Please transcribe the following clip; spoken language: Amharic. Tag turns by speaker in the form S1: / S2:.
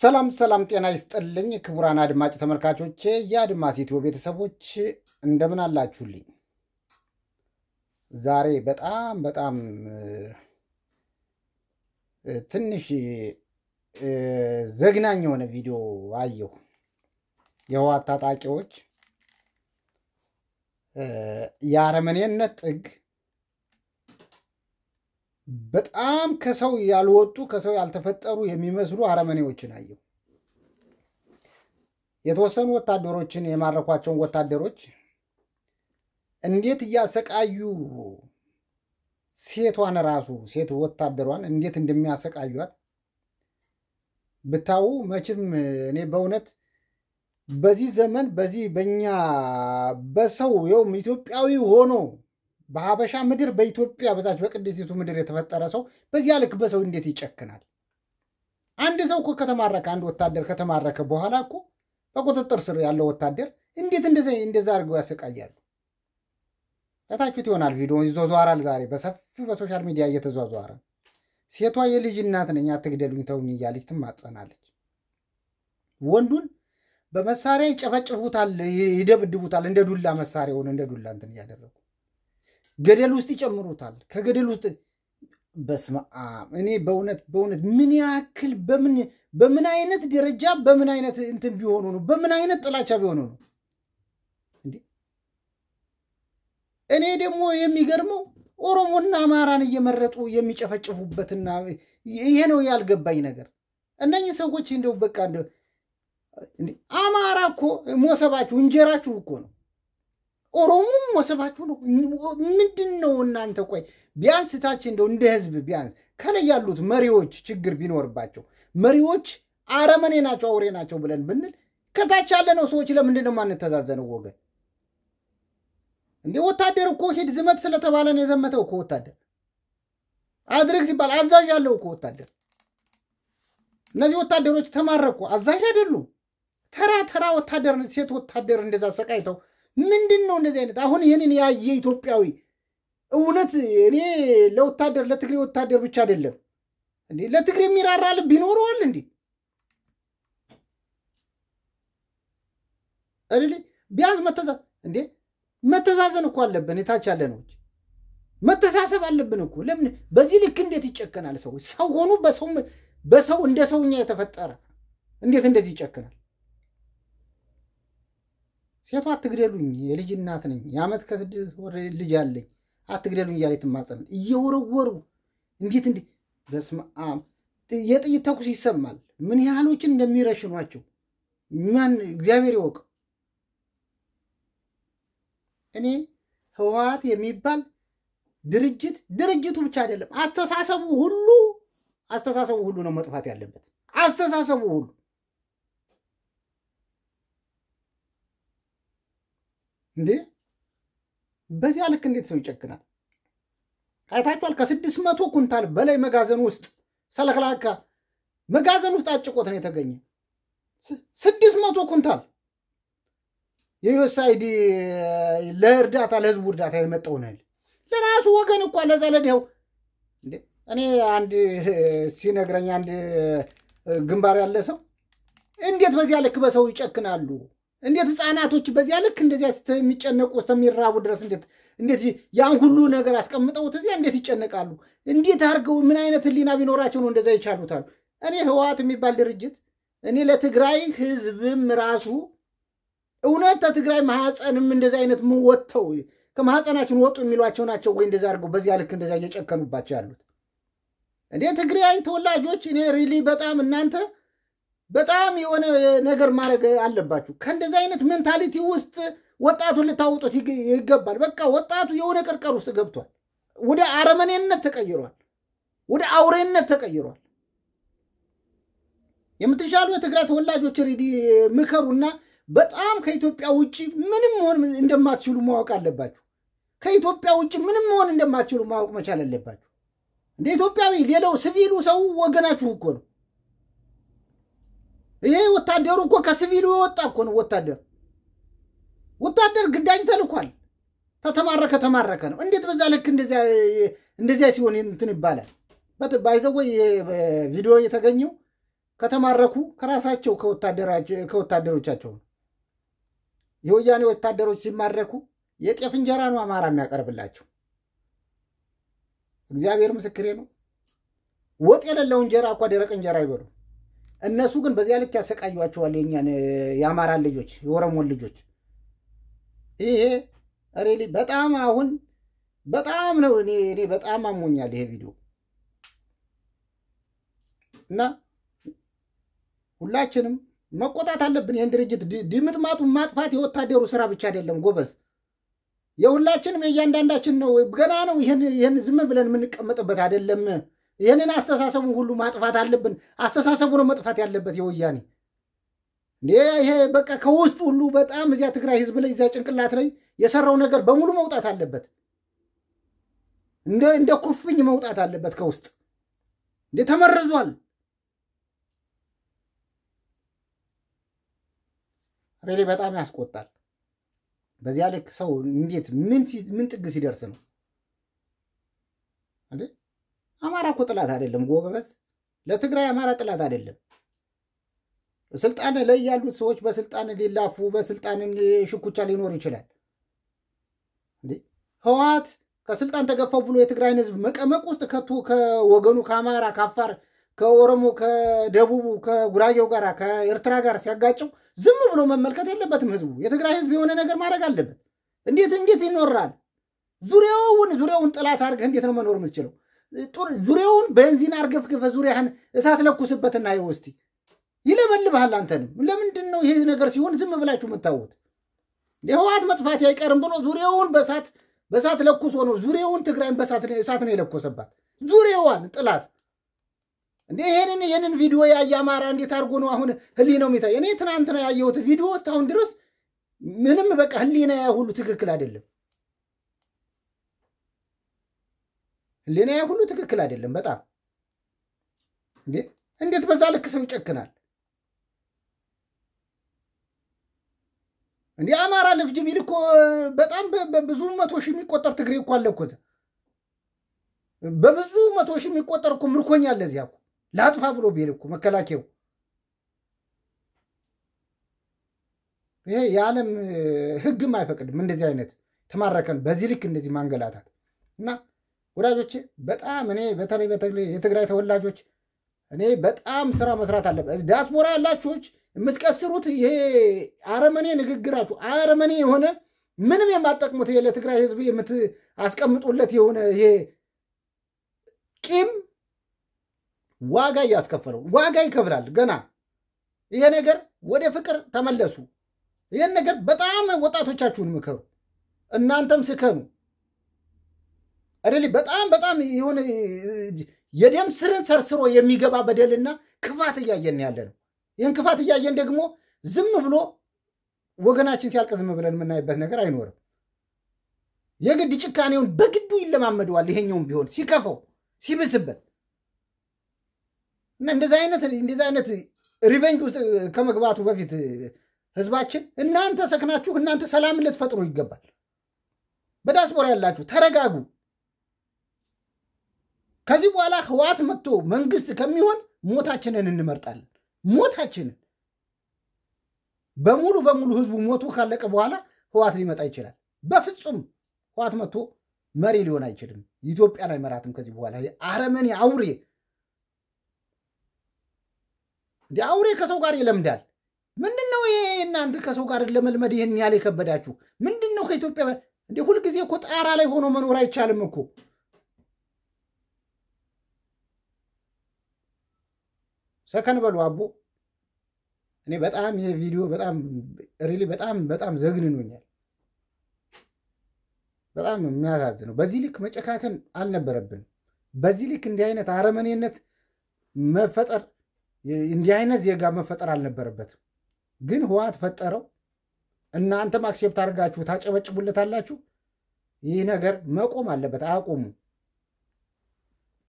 S1: ሰላም ሰላም፣ ጤና ይስጥልኝ ክቡራን አድማጭ ተመልካቾቼ፣ የአድማስ ኢትዮ ቤተሰቦች እንደምን አላችሁልኝ? ዛሬ በጣም በጣም ትንሽ ዘግናኝ የሆነ ቪዲዮ አየሁ። የህወሓት ታጣቂዎች የአረመኔነት ጥግ በጣም ከሰው ያልወጡ ከሰው ያልተፈጠሩ የሚመስሉ አረመኔዎችን አየሁ። የተወሰኑ ወታደሮችን የማረኳቸውን ወታደሮች እንዴት እያሰቃዩ ሴቷን ራሱ ሴት ወታደሯን እንዴት እንደሚያሰቃዩት ብታዩ መቼም እኔ በእውነት በዚህ ዘመን በዚህ በኛ በሰው ይኸውም ኢትዮጵያዊ ሆኖ በሀበሻ ምድር በኢትዮጵያ በታች በቅድስቲቱ ምድር የተፈጠረ ሰው በዚያ ልክ በሰው እንዴት ይጨክናል? አንድ ሰው እኮ ከተማረከ አንድ ወታደር ከተማረከ በኋላ እኮ በቁጥጥር ስር ያለው ወታደር እንዴት እንደዛ አድርገው ያሰቃያሉ? ታችሁት ይሆናል። ቪዲዮ ይዟዟራል። ዛሬ በሰፊ በሶሻል ሚዲያ እየተዟዟረ ሴቷ የልጅ እናት ነኝ አትግደሉኝ ተውኝ እያለች ትማጸናለች። ወንዱን በመሳሪያ ይጨፈጭፉታል፣ ይደብድቡታል። እንደ ዱላ መሳሪያውን እንደ ዱላ እንትን እያደረጉ ገደል ውስጥ ይጨምሩታል። ከገደል ውስጥ በስመ አብ እኔ በእውነት በእውነት ምን ያክል በምን በምን አይነት ደረጃ በምን አይነት እንትን ቢሆኑ ነው? በምን አይነት ጥላቻ ቢሆኑ ነው? እኔ ደግሞ የሚገርመው ኦሮሞና አማራን እየመረጡ የሚጨፈጭፉበትና ይሄ ነው ያልገባኝ ነገር። እነኚህ ሰዎች እንደው በቃ አማራ እኮ ሞሰባችሁ፣ እንጀራችሁ እኮ ነው። ኦሮሞም ወሰባችሁ ነው። ምንድን ነው እናንተ? ቆይ ቢያንስ ታች እንደው እንደ ህዝብ ቢያንስ ከላይ ያሉት መሪዎች ችግር ቢኖርባቸው መሪዎች አረመኔ ናቸው፣ አውሬ ናቸው ብለን ብንል ከታች ያለነው ሰዎች ለምንድን ነው ማንተዛዘነው? ወገን እንዴ ወታደር እኮ ሂድ ዝመት ስለተባለ ነው የዘመተው እኮ ወታደር። አድርግ ሲባል አዛዥ ያለው እኮ ወታደር። እነዚህ ወታደሮች ተማረኩ፣ አዛዥ አይደሉም። ተራ ተራ ወታደር ሴት ወታደር እንደዛ ሰቃይተው ምንድን ነው እንደዚህ አይነት አሁን ይህንን ያየ ኢትዮጵያዊ እውነት እኔ ለወታደር ለትግሬ ወታደር ብቻ አይደለም እንዴ ለትግሬ የሚራራ ልብ ይኖረዋል እንዴ አይደል ቢያንስ መተዛ እንዴ መተዛዘን እኮ አለብን የታች ያለነዎች መተሳሰብ አለብን እኮ ለምን በዚህ ልክ እንዴት ይጨከናል ሰዎች ሰው ሆኑ በሰው እንደ ሰውኛ የተፈጠረ እንዴት እንደዚህ ይጨክናል ሴቷ አትግደሉኝ፣ የልጅ እናት ነኝ፣ የዓመት ከስድስት ወር ልጅ አለኝ፣ አትግደሉኝ እያለ ትማጸን እየወረወሩ እንዴት እንዲ በስመ አብ የጥይት ተኩስ ይሰማል። ምን ያህሎችን እንደሚረሽኗቸው ማን እግዚአብሔር ይወቅ። እኔ ህወሓት የሚባል ድርጅት ድርጅቱ ብቻ አይደለም አስተሳሰቡ ሁሉ አስተሳሰቡ ሁሉ ነው መጥፋት ያለበት አስተሳሰቡ ሁሉ እንዴ በዚያ ልክ እንዴት ሰው ይጨክናል? አይታችኋል። ከስድስት መቶ ኩንታል በላይ መጋዘን ውስጥ ሰለክላካ መጋዘን ውስጥ አጭቆት ነው የተገኘ። ስድስት መቶ ኩንታል የዩኤስአይዲ ለእርዳታ ለህዝቡ እርዳታ የመጣውን አይደል ለራሱ ወገን እኳ ለዛ ለዲው እኔ አንድ ሲነግረኝ አንድ ግንባር ያለ ሰው እንዴት በዚያ ልክ በሰው ይጨክናሉ? እንዴት ህፃናቶች በዚያ ልክ እንደዚያ የሚጨነቁ እስከሚራቡ ድረስ እንዴት እንዴት ያን ሁሉ ነገር አስቀምጠውት እዚያ እንዴት ይጨነቃሉ? እንዴት አድርገው ምን አይነት ህሊና ቢኖራቸው ነው እንደዛ ይቻሉታሉ? እኔ ህወሓት የሚባል ድርጅት እኔ ለትግራይ ህዝብም ራሱ እውነት ከትግራይ ማህፀንም እንደዚ አይነት ወጥተው ከማህፀናችን ወጡ የሚሏቸው ናቸው ወይ? እንደዚ አድርገው በዚያ ልክ እንደዚያ እየጨከኑባቸው ያሉት እንዴ ትግራይ ተወላጆች እኔ ሪሊ በጣም እናንተ በጣም የሆነ ነገር ማድረግ አለባችሁ። ከእንደዚህ አይነት ሜንታሊቲ ውስጥ ወጣቱን ልታወጡት ይገባል። በቃ ወጣቱ የሆነ ቅርቀር ውስጥ ገብቷል። ወደ አረመኔነት ተቀይሯል። ወደ አውሬነት ተቀይሯል። የምትሻሉ የትግራይ ተወላጆች ሬዲ ምከሩና በጣም ከኢትዮጵያ ውጭ ምንም መሆን እንደማትችሉ ማወቅ አለባችሁ። ከኢትዮጵያ ውጭ ምንም መሆን እንደማትችሉ ማወቅ መቻል አለባችሁ። እንደ ኢትዮጵያዊ ሌላው ሲቪሉ ሰው ወገናችሁ እኮ ነው። ይሄ ወታደሩ እኮ ከሲቪሉ የወጣ እኮ ነው። ወታደር ወታደር ግዳጅ ተልኳል። ተተማረከ ተማረከ ነው። እንዴት በዛ ልክ እንደዚያ ሲሆን እንትን ይባላል? ባይዘወ ቪዲዮ የተገኘው ከተማረኩ ከራሳቸው ከወታደሮቻቸው ነው። የወያኔ ወታደሮች ሲማረኩ የጤፍ እንጀራ ነው አማራ የሚያቀርብላቸው። እግዚአብሔር ምስክሬ ነው። ወጥ የሌለው እንጀራ እኳ ደረቅ እንጀራ አይበሉም። እነሱ ግን በዚያ ልክ ያሰቃዩቸዋል የኛን የአማራን ልጆች የኦሮሞን ልጆች። ይሄ ሬሊ በጣም አሁን በጣም ነው እኔ እኔ በጣም አሞኛል ይሄ ቪዲዮ እና ሁላችንም መቆጣት አለብን። ይህን ድርጅት ድምጥማጡ ማጥፋት የወታደሩ ስራ ብቻ አይደለም ጎበዝ፣ የሁላችንም የእያንዳንዳችን ነው። ገና ነው። ይህን ዝም ብለን የምንቀመጥበት አይደለም። ይህንን አስተሳሰቡን ሁሉ ማጥፋት አለብን። አስተሳሰቡ ነው መጥፋት ያለበት የወያኔ ይሄ በቃ ከውስጥ ሁሉ በጣም እዚያ ትግራይ ህዝብ ላይ እዚያ ጭንቅላት ላይ የሰራው ነገር በሙሉ መውጣት አለበት። እንደ ኩፍኝ መውጣት አለበት ከውስጥ እንደ ተመርዟል። ሬሌ በጣም ያስቆጣል። በዚያ ልክ ሰው እንዴት ምን ጥግ ሲደርስ ነው አማራ እኮ ጥላት አይደለም ጎበዝ። ለትግራይ አማራ ጥላት አይደለም። ስልጣን ላይ ያሉት ሰዎች በስልጣን ሊላፉ በስልጣን ሽኩቻ ሊኖር ይችላል። ህወሓት ከስልጣን ተገፋው ብሎ የትግራይን ህዝብ መቀመቅ ውስጥ ከቱ ከወገኑ ከአማራ ከአፋር ከኦሮሞ ከደቡቡ ከጉራጌው ጋር ከኤርትራ ጋር ሲያጋጨው ዝም ብሎ መመልከት የለበትም ህዝቡ። የትግራይ ህዝብ የሆነ ነገር ማድረግ አለበት። እንዴት እንዴት ይኖራል? ዙሪያውን ዙሪያውን ጥላት አድርገህ እንዴት ነው መኖር የምትችለው? ጡር ዙሪያውን በንዚን አርገፍግፈ ዙሪያህን እሳት ለኩስበትና ይኸው እስቲ ይለበልብሃል። አንተንም ለምንድን ነው ይሄ ነገር ሲሆን ዝም ብላችሁ የምታዩት የህወሓት መጥፋት አይቀርም ብሎ ዙሪያውን በእሳት በእሳት ለኩሶ ነው ዙሪያውን ትግራይን በእሳት ነው የለኮሰባት ዙሪያዋን ጥላት። እንዴ ይሄንን ይሄንን ቪዲዮ ያየ አማራ እንዴት አድርጎ ነው አሁን ነው የሚታይ? እኔ ትናንትና ያየሁት ቪዲዮ እስካሁን ድረስ ምንም በቃ ህሊና ሁሉ ትክክል አይደለም። ያ ሁሉ ትክክል አይደለም። በጣም እንዴ! እንዴት በዛ ልክ ሰው ይጨክናል? እንዲህ አማራ ልፍጅ ቢል እኮ በጣም በብዙ መቶ ሺህ የሚቆጠር ትግሬ እኮ አለ እኮ በብዙ መቶ ሺህ የሚቆጠር እኮ ምርኮኛ አለ እዚያ እኮ ለአጥፋ ብሎ ቢል እኮ መከላከያው ይሄ የዓለም ህግም አይፈቅድም። እንደዚህ አይነት ተማረከን በዚህ ልክ እንደዚህ ማንገላታት እና ወዳጆች በጣም እኔ በተለይ በተለይ የትግራይ ተወላጆች እኔ በጣም ስራ መስራት አለበት። ዲያስፖራ ያላችሁች የምትቀስሩት ይሄ አረመኔ ንግግራችሁ አረመኔ የሆነ ምንም የማጠቅሙት ለትግራይ ህዝብ የምትአስቀምጡለት የሆነ ይሄ ቂም ዋጋ እያስከፈለው ዋጋ ይከፍላል። ገና ይሄ ነገር ወደ ፍቅር ተመለሱ። ይህን ነገር በጣም ወጣቶቻችሁን ምከሩ፣ እናንተም ስከኑ። አይደል? በጣም በጣም የሆነ የደም ስርን ሰርስሮ የሚገባ በደልና ክፋት እያየን ያለ ነው። ይህን ክፋት እያየን ደግሞ ዝም ብሎ ወገናችን ሲያልቅ ዝም ብለን የምናይበት ነገር አይኖርም። የግድ ጭካኔውን በግዱ ይለማመደዋል። ይሄኛውም ቢሆን ሲከፈው ሲብስበት እና እንደዚህ አይነት እንደዚህ አይነት ሪቨንጅ ውስጥ ከመግባቱ በፊት ህዝባችን እናንተ ሰክናችሁ እናንተ ሰላም ልትፈጥሩ ይገባል። በዲያስፖራ ያላችሁ ተረጋጉ። ከዚህ በኋላ ህዋት መጥቶ መንግስት ከሚሆን ሞታችንን እንመርጣለን። ሞታችንን በሙሉ በሙሉ ህዝቡ ሞቱ ካለቀ በኋላ ህዋት ሊመጣ ይችላል። በፍጹም ህዋት መጥቶ መሪ ሊሆን አይችልም። ኢትዮጵያን አይመራትም። ከዚህ በኋላ አረመኔ አውሬ አውሬ ከሰው ጋር ይለምዳል። ምንድን ነው ይሄ? እናንተ ከሰው ጋር ለመልመድ ይህን ያህል የከበዳችሁ ምንድን ነው? ከኢትዮጵያ እንዲ ሁልጊዜ እኮ ጣራ ላይ ሆኖ መኖር አይቻልም እኮ ሰከን በሉ አቦ። እኔ በጣም ይሄ ቪዲዮ በጣም ሪሊ በጣም በጣም ዘግንኖኛል። በጣም የሚያሳዝነው በዚህ ልክ መጨካከን አልነበረብን በዚህ ልክ እንዲህ አይነት አረመኔነት መፈጠር እንዲህ አይነት ዜጋ መፈጠር አልነበረበትም። ግን ህወሓት ፈጠረው። እናንተም አክሴፕት አድርጋችሁ ታጨበጭቡለታላችሁ። ይህ ነገር መቆም አለበት። አቁሙ።